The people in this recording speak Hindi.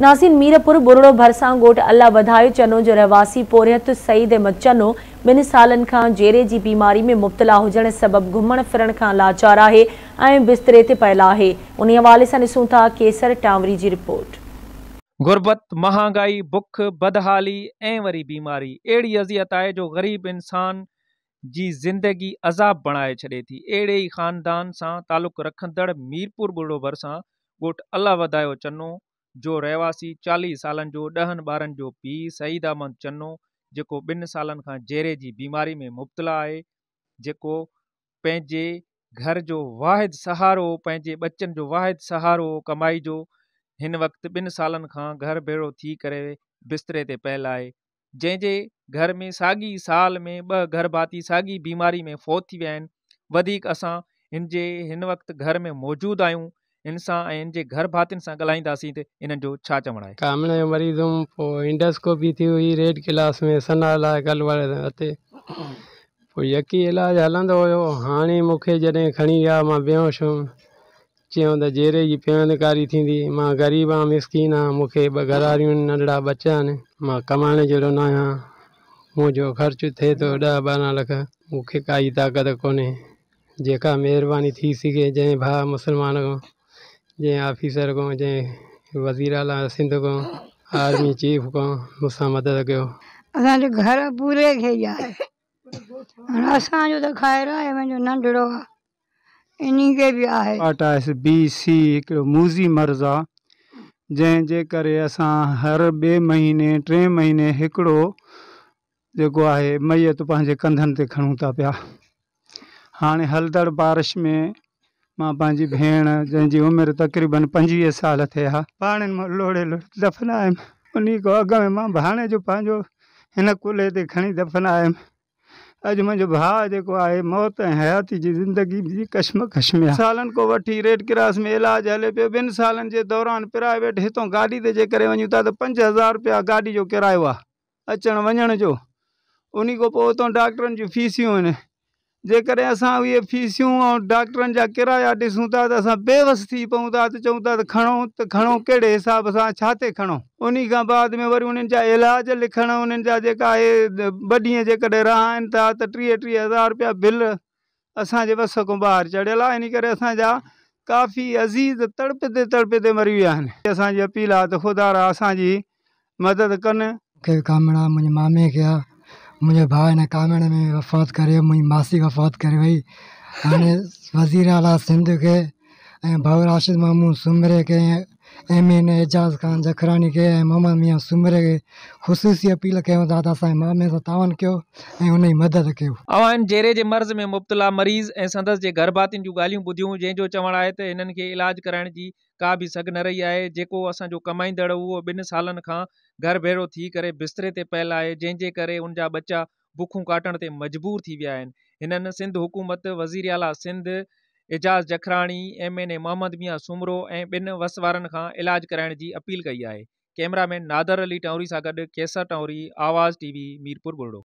नासिन मीरपुर बुरड़ो भरसा गोट अल्लाह बधाए चनो जो रहवासी पोरियत सईद अहमद चनो बिन साल जेरे की बीमारी में मुब्तला होने सबब घुम फिर लाचार है बिस्तरे से पैल है उन्हीं हवाले से ऊँ था केसर टावरी की रिपोर्ट गुर्बत महंगाई बुख बदहाली ए वरी बीमारी अड़ी अजियत है जो गरीब इंसान की जिंदगी अजाब बणाए छे थी अड़े ही खानदान से तालुक रखड़ मीरपुर बुड़ोभर से गोट अल्लाह वधाओ चनो जो रहवासी चालीह सालनि जो ॾहनि ॿारनि जो पीउ सईद अहमद चन्नो जेको ॿिनि सालनि खां जेरे जी बीमारी में मुबतला आहे जेको पंहिंजे घर जो वाहिद सहारो पंहिंजे बचनि जो वाहिद सहारो कमाई जो हिन वक़्ति ॿिनि सालनि खां घरु भेड़ो थी करे बिस्तरे ते पयल आहे जंहिंजे घर में साॻी साल में ॿ घर भाती साॻी बीमारी में फोत थी विया आहिनि वधीक असां हिन जे हिन वक़्ति घर में मौजूदु आहियूं इन सां घर भातियुनि सां ॻाल्हाईंदासीं त इन्हनि जो छा मरीज़ हुउमि पोइ थी हुई रेड क्लास में सनाल आहे गलवारे यकी इलाज हलंदो हो हाँ मूंखे जॾहिं खड़ी विया मां बेहोश हुउमि चयूं त की जी पेवनकारी मां ग़रीब आहियां मिसकिन आहियां मूंखे ॿ घरारियूं आहिनि नंढड़ा ॿचा आहिनि मां कमाइण जहिड़ो न आहियां मुंहिंजो ख़र्चु थिए थो ॾह लख मूंखे काई ताक़त कोन्हे जेका महिरबानी थी सके जै भा मुसलमान खां जै आफीसर को जे वज़ीर आला सिंध को आर्मी चीफ को मूंसां मदद कयो असांजो घरु पूरे खे ई आहे हाणे असांजो त ख़ैरु आहे मुंहिंजो नंढिड़ो आहे पाटाइस बी सी हिकिड़ो मूज़ी मर्ज़ आहे जंहिंजे करे हर बे महीने टे महीने हिकिड़ो जेको आहे मैयत कंधन कंधनि ते खणूं था पिया हलदड़ बारिश में मां पंहिंजी भेण जंहिंजी उमिरि तक़रीबन पंजवीह साल थिए हा पाणनि मां लोड़े लोड़े दफ़नायुमि उन खां अॻु में मां भाणे जो पंहिंजो हिन कुल्हे ते खणी दफ़नायुमि अॼु मुंहिंजो भाउ जेको आहे मौत ऐं हयाती जी ज़िंदगी जी कशमकश में आहे सालनि खां वठी रेड क्रास में इलाजु हले पियो ॿिनि सालनि जे दौरान प्राइवेट हितां गाॾी ते जे करे वञूं था त पंज हज़ार रुपया गाॾी जो किरायो आहे अचणु वञण जो उन खां पोइ हुतां डॉक्टरनि जूं फीसियूं आहिनि जेकर अस इहे फीसियूं ऐं डॉक्टरनि जा किराया ॾिसूं था त बेवस थी पऊं था त था त खणो त खणो हिसाब सां छा ते खणो बाद में वरी उन्हनि इलाज लिखण उन्हनि जा जेका था त टीह टीह हज़ार रुपया बिल अस बस को बहार चढ़ियल आहे इन करे काफ़ी अज़ीज़ तड़पते तड़पते मरी विया आहिनि असांजी अपील आहे त ख़ुदा असांजी मदद कामड़ा मुंहिंजे मामे खे आहे मुझे भाउ ने कामेड़ में वफ़ात करे मुझी मासी वफ़ात करे वई हाँ वज़ीर आला सिंध के भाव राशिद मामू सुमरे के मुबतला मरीज़ ऐं गरबातियुनि जूं ॻाल्हियूं ॿुधियूं जंहिंजो चवणु आहे त हिननि खे इलाज कराइण जी का बि सघ न रही आहे जेको असांजो कमाईंदड़ उहो ॿिनि सालनि खां घर भेरो थी करे बिस्तरे ते पयल आहे जंहिंजे करे हुन जा बच्चा बुखूं काटण ते मजबूर थी विया आहिनि हिननि सिंध हुकूमत वज़ीर आला Sindh Ejaz Jakhrani M N A Mohammad Mian Soomro ऐं ॿिनि वस इलाज कराने की अपील कई है कैमरामैन नादर अली टांवरी सां गॾु केसर टांवरी आवाज़ टीवी मीरपुर बुरड़ो